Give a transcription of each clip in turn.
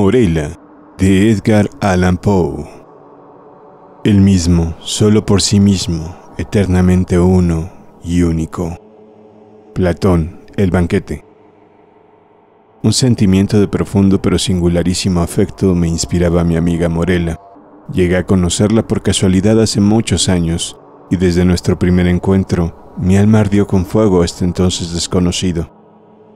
Morella, de Edgar Allan Poe. El mismo, solo por sí mismo, eternamente uno y único. Platón, el banquete. Un sentimiento de profundo pero singularísimo afecto me inspiraba a mi amiga Morela. Llegué a conocerla por casualidad hace muchos años, y desde nuestro primer encuentro, mi alma ardió con fuego a este entonces desconocido.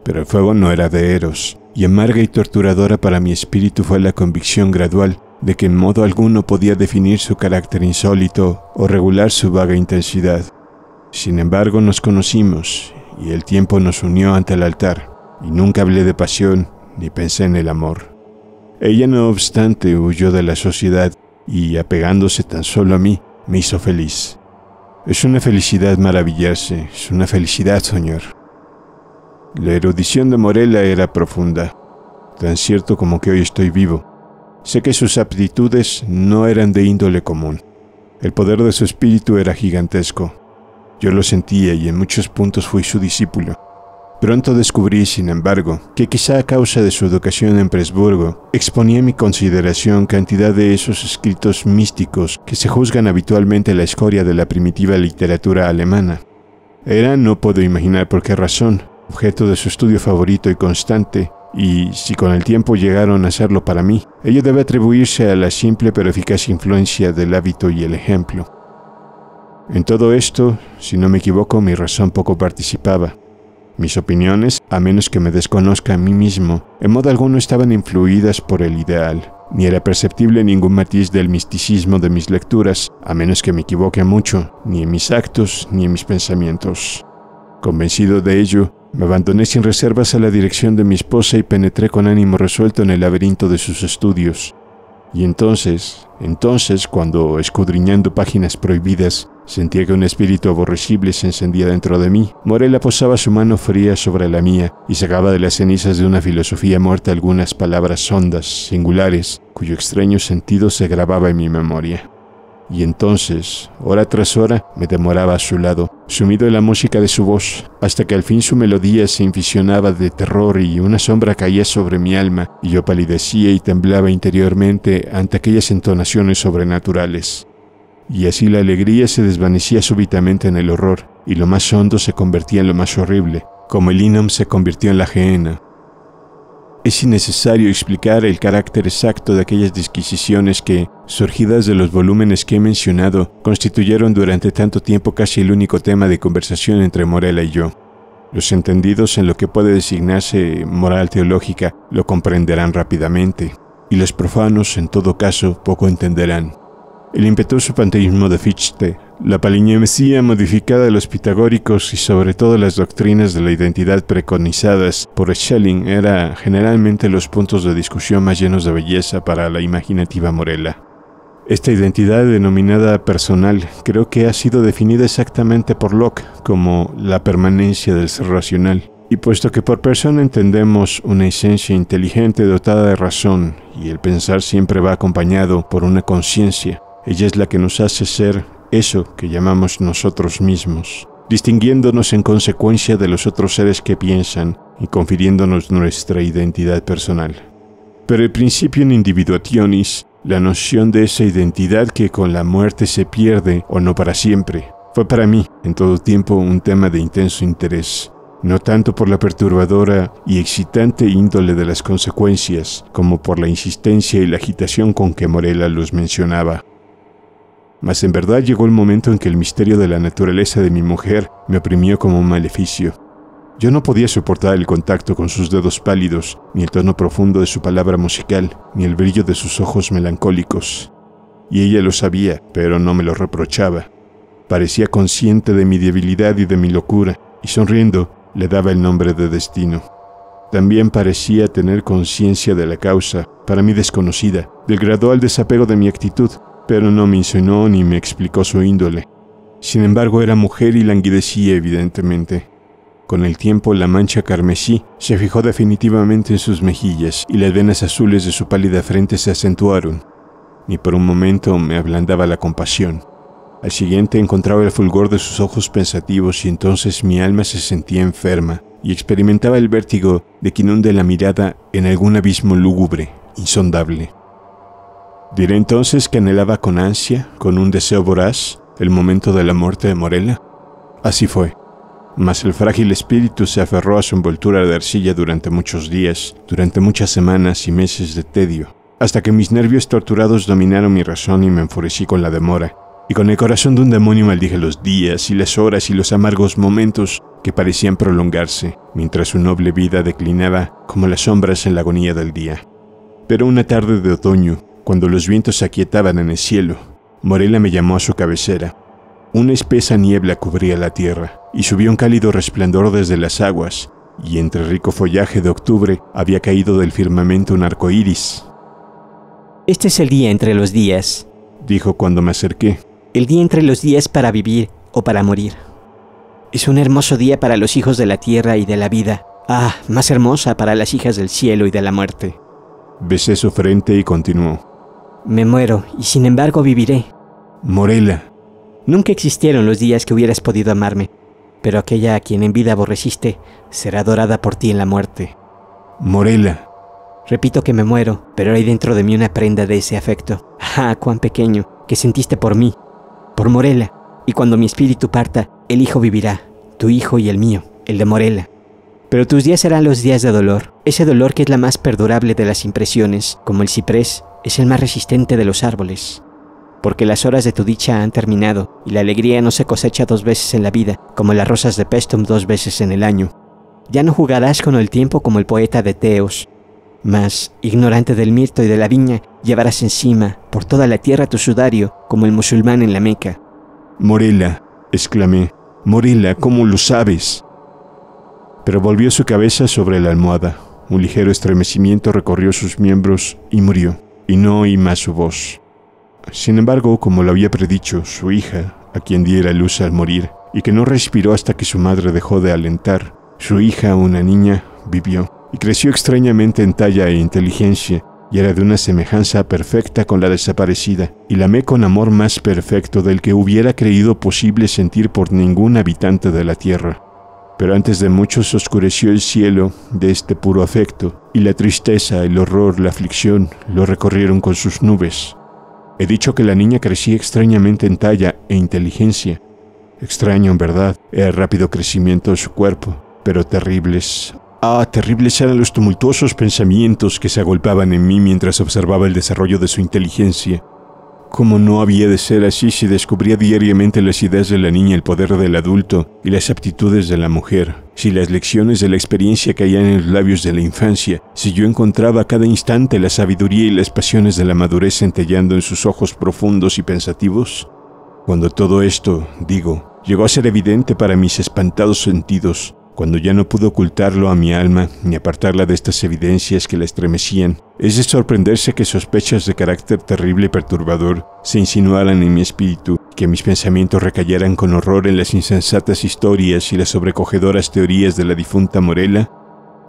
Pero el fuego no era de Eros, y amarga y torturadora para mi espíritu fue la convicción gradual de que en modo alguno podía definir su carácter insólito o regular su vaga intensidad. Sin embargo, nos conocimos y el tiempo nos unió ante el altar, y nunca hablé de pasión ni pensé en el amor. Ella, no obstante, huyó de la sociedad y, apegándose tan solo a mí, me hizo feliz. Es una felicidad maravillarse, es una felicidad señor. La erudición de Morella era profunda, tan cierto como que hoy estoy vivo. Sé que sus aptitudes no eran de índole común. El poder de su espíritu era gigantesco. Yo lo sentía y en muchos puntos fui su discípulo. Pronto descubrí, sin embargo, que quizá a causa de su educación en Presburgo, exponía mi consideración cantidad de esos escritos místicos que se juzgan habitualmente la escoria de la primitiva literatura alemana. Era, no puedo imaginar por qué razón, objeto de su estudio favorito y constante, y si con el tiempo llegaron a serlo para mí, ello debe atribuirse a la simple pero eficaz influencia del hábito y el ejemplo. En todo esto, si no me equivoco, mi razón poco participaba. Mis opiniones, a menos que me desconozca a mí mismo, en modo alguno estaban influidas por el ideal, ni era perceptible ningún matiz del misticismo de mis lecturas, a menos que me equivoque mucho, ni en mis actos ni en mis pensamientos. Convencido de ello, me abandoné sin reservas a la dirección de mi esposa y penetré con ánimo resuelto en el laberinto de sus estudios. Y entonces, entonces, cuando escudriñando páginas prohibidas, sentía que un espíritu aborrecible se encendía dentro de mí, Morella posaba su mano fría sobre la mía y sacaba de las cenizas de una filosofía muerta algunas palabras hondas, singulares, cuyo extraño sentido se grababa en mi memoria y entonces, hora tras hora, me demoraba a su lado, sumido en la música de su voz, hasta que al fin su melodía se inficionaba de terror y una sombra caía sobre mi alma, y yo palidecía y temblaba interiormente ante aquellas entonaciones sobrenaturales. Y así la alegría se desvanecía súbitamente en el horror, y lo más hondo se convertía en lo más horrible, como el Inam se convirtió en la geena es innecesario explicar el carácter exacto de aquellas disquisiciones que, surgidas de los volúmenes que he mencionado, constituyeron durante tanto tiempo casi el único tema de conversación entre Morella y yo. Los entendidos en lo que puede designarse moral teológica lo comprenderán rápidamente, y los profanos, en todo caso, poco entenderán. El impetuoso panteísmo de Fichte la palinemesía modificada de los pitagóricos y sobre todo las doctrinas de la identidad preconizadas por Schelling era generalmente los puntos de discusión más llenos de belleza para la imaginativa Morella. Esta identidad denominada personal creo que ha sido definida exactamente por Locke como la permanencia del ser racional. Y puesto que por persona entendemos una esencia inteligente dotada de razón y el pensar siempre va acompañado por una conciencia, ella es la que nos hace ser eso que llamamos nosotros mismos, distinguiéndonos en consecuencia de los otros seres que piensan y confiriéndonos nuestra identidad personal. Pero el principio en individuationis, la noción de esa identidad que con la muerte se pierde o no para siempre, fue para mí en todo tiempo un tema de intenso interés, no tanto por la perturbadora y excitante índole de las consecuencias, como por la insistencia y la agitación con que Morella los mencionaba mas en verdad llegó el momento en que el misterio de la naturaleza de mi mujer me oprimió como un maleficio. Yo no podía soportar el contacto con sus dedos pálidos, ni el tono profundo de su palabra musical, ni el brillo de sus ojos melancólicos. Y ella lo sabía, pero no me lo reprochaba. Parecía consciente de mi debilidad y de mi locura, y sonriendo le daba el nombre de destino. También parecía tener conciencia de la causa, para mí desconocida, del gradual desapego de mi actitud, pero no mencionó ni me explicó su índole. Sin embargo, era mujer y languidecía evidentemente. Con el tiempo, la mancha carmesí se fijó definitivamente en sus mejillas y las venas azules de su pálida frente se acentuaron. Ni por un momento me ablandaba la compasión. Al siguiente encontraba el fulgor de sus ojos pensativos y entonces mi alma se sentía enferma y experimentaba el vértigo de quien hunde la mirada en algún abismo lúgubre, insondable. Diré entonces que anhelaba con ansia, con un deseo voraz, el momento de la muerte de Morela? Así fue. Mas el frágil espíritu se aferró a su envoltura de arcilla durante muchos días, durante muchas semanas y meses de tedio, hasta que mis nervios torturados dominaron mi razón y me enfurecí con la demora, y con el corazón de un demonio maldije los días y las horas y los amargos momentos que parecían prolongarse, mientras su noble vida declinaba como las sombras en la agonía del día. Pero una tarde de otoño, cuando los vientos se aquietaban en el cielo, Morela me llamó a su cabecera. Una espesa niebla cubría la tierra y subía un cálido resplandor desde las aguas, y entre rico follaje de octubre había caído del firmamento un arco iris. Este es el día entre los días, dijo cuando me acerqué. El día entre los días para vivir o para morir. Es un hermoso día para los hijos de la tierra y de la vida. Ah, más hermosa para las hijas del cielo y de la muerte. Besé su frente y continuó. Me muero y sin embargo viviré. Morela. Nunca existieron los días que hubieras podido amarme, pero aquella a quien en vida aborreciste será adorada por ti en la muerte. Morela. Repito que me muero, pero hay dentro de mí una prenda de ese afecto. ¡Ah, cuán pequeño! que sentiste por mí, por Morela. Y cuando mi espíritu parta, el hijo vivirá, tu hijo y el mío, el de Morela. Pero tus días serán los días de dolor, ese dolor que es la más perdurable de las impresiones, como el ciprés, es el más resistente de los árboles, porque las horas de tu dicha han terminado y la alegría no se cosecha dos veces en la vida, como las rosas de Pestum dos veces en el año. Ya no jugarás con el tiempo como el poeta de Teos, mas, ignorante del mirto y de la viña, llevarás encima por toda la tierra tu sudario, como el musulmán en la Meca. Morela, exclamé, Morela, ¿cómo lo sabes? Pero volvió su cabeza sobre la almohada. Un ligero estremecimiento recorrió sus miembros y murió y no oí más su voz. Sin embargo, como lo había predicho su hija, a quien diera luz al morir, y que no respiró hasta que su madre dejó de alentar, su hija, una niña, vivió, y creció extrañamente en talla e inteligencia, y era de una semejanza perfecta con la desaparecida, y la amé con amor más perfecto del que hubiera creído posible sentir por ningún habitante de la tierra. Pero antes de muchos oscureció el cielo de este puro afecto, y la tristeza, el horror, la aflicción lo recorrieron con sus nubes. He dicho que la niña crecía extrañamente en talla e inteligencia. Extraño, en verdad, el rápido crecimiento de su cuerpo, pero terribles. Ah, terribles eran los tumultuosos pensamientos que se agolpaban en mí mientras observaba el desarrollo de su inteligencia. ¿Cómo no había de ser así si descubría diariamente las ideas de la niña, el poder del adulto y las aptitudes de la mujer? Si las lecciones de la experiencia caían en los labios de la infancia, si yo encontraba a cada instante la sabiduría y las pasiones de la madurez centellando en sus ojos profundos y pensativos? Cuando todo esto, digo, llegó a ser evidente para mis espantados sentidos, cuando ya no pudo ocultarlo a mi alma ni apartarla de estas evidencias que la estremecían, es de sorprenderse que sospechas de carácter terrible y perturbador se insinuaran en mi espíritu, que mis pensamientos recayeran con horror en las insensatas historias y las sobrecogedoras teorías de la difunta Morela.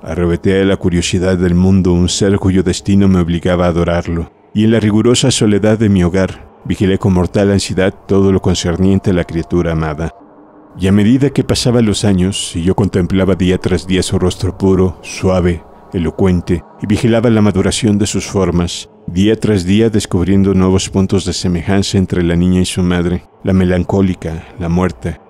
arrebeteé a la curiosidad del mundo un ser cuyo destino me obligaba a adorarlo, y en la rigurosa soledad de mi hogar, vigilé con mortal ansiedad todo lo concerniente a la criatura amada. Y a medida que pasaban los años y yo contemplaba día tras día su rostro puro, suave, elocuente, y vigilaba la maduración de sus formas, día tras día descubriendo nuevos puntos de semejanza entre la niña y su madre, la melancólica, la muerta,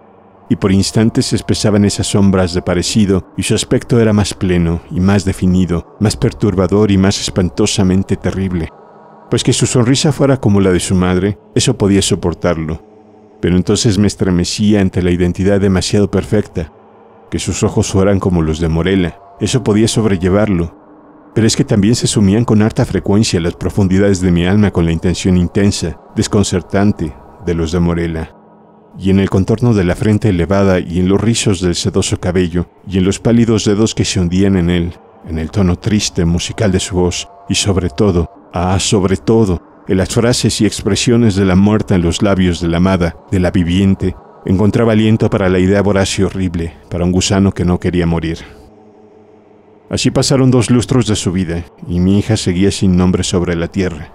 y por instantes se espesaban esas sombras de parecido, y su aspecto era más pleno y más definido, más perturbador y más espantosamente terrible. Pues que su sonrisa fuera como la de su madre, eso podía soportarlo, pero entonces me estremecía ante la identidad demasiado perfecta, que sus ojos fueran como los de Morella, eso podía sobrellevarlo, pero es que también se sumían con harta frecuencia las profundidades de mi alma con la intención intensa, desconcertante, de los de Morella. Y en el contorno de la frente elevada y en los rizos del sedoso cabello y en los pálidos dedos que se hundían en él, en el tono triste musical de su voz y sobre todo, ah, sobre todo, en las frases y expresiones de la muerta en los labios de la amada, de la viviente, encontraba aliento para la idea voraz y horrible, para un gusano que no quería morir. Así pasaron dos lustros de su vida, y mi hija seguía sin nombre sobre la tierra.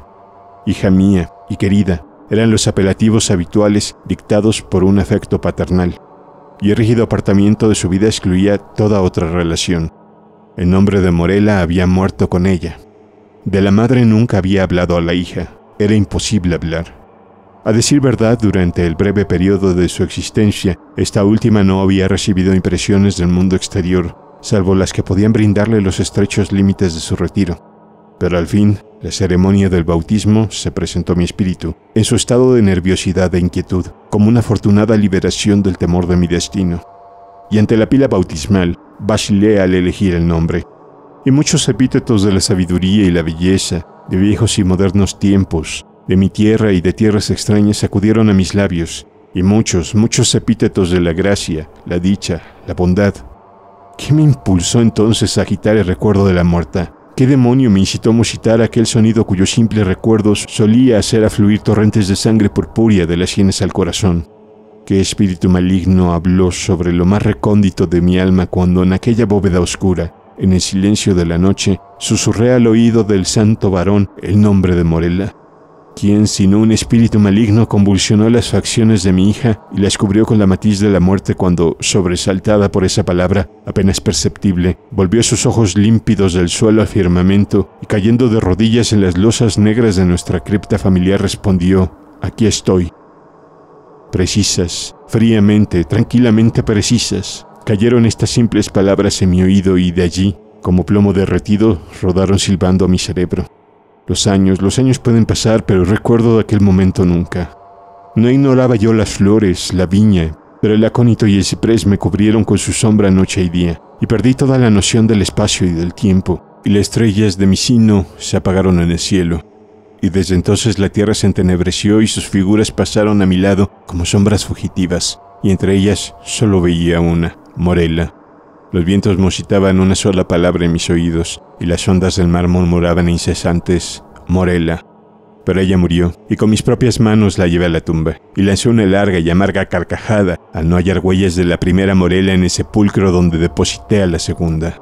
Hija mía y querida eran los apelativos habituales dictados por un afecto paternal, y el rígido apartamiento de su vida excluía toda otra relación. El nombre de Morela había muerto con ella. De la madre nunca había hablado a la hija, era imposible hablar. A decir verdad, durante el breve periodo de su existencia, esta última no había recibido impresiones del mundo exterior, salvo las que podían brindarle los estrechos límites de su retiro. Pero al fin, la ceremonia del bautismo se presentó a mi espíritu, en su estado de nerviosidad e inquietud, como una afortunada liberación del temor de mi destino. Y ante la pila bautismal, vacilé al elegir el nombre, y muchos epítetos de la sabiduría y la belleza, de viejos y modernos tiempos, de mi tierra y de tierras extrañas acudieron a mis labios, y muchos, muchos epítetos de la gracia, la dicha, la bondad. ¿Qué me impulsó entonces a agitar el recuerdo de la muerta? ¿Qué demonio me incitó a musitar aquel sonido cuyos simples recuerdos solía hacer afluir torrentes de sangre purpúrea de las sienes al corazón? ¿Qué espíritu maligno habló sobre lo más recóndito de mi alma cuando en aquella bóveda oscura en el silencio de la noche, susurré al oído del santo varón el nombre de Morella, quien, sino un espíritu maligno, convulsionó las facciones de mi hija y las cubrió con la matiz de la muerte cuando, sobresaltada por esa palabra apenas perceptible, volvió sus ojos límpidos del suelo al firmamento y cayendo de rodillas en las losas negras de nuestra cripta familiar respondió, Aquí estoy. Precisas, fríamente, tranquilamente precisas. Cayeron estas simples palabras en mi oído y de allí, como plomo derretido, rodaron silbando a mi cerebro. Los años, los años pueden pasar, pero recuerdo de aquel momento nunca. No ignoraba yo las flores, la viña, pero el acónito y el ciprés me cubrieron con su sombra noche y día, y perdí toda la noción del espacio y del tiempo, y las estrellas de mi sino se apagaron en el cielo. Y desde entonces la tierra se entenebreció y sus figuras pasaron a mi lado como sombras fugitivas, y entre ellas solo veía una, Morela. Los vientos musitaban una sola palabra en mis oídos y las ondas del mar murmuraban incesantes, Morela. Pero ella murió y con mis propias manos la llevé a la tumba y lancé una larga y amarga carcajada al no hallar huellas de la primera Morela en el sepulcro donde deposité a la segunda.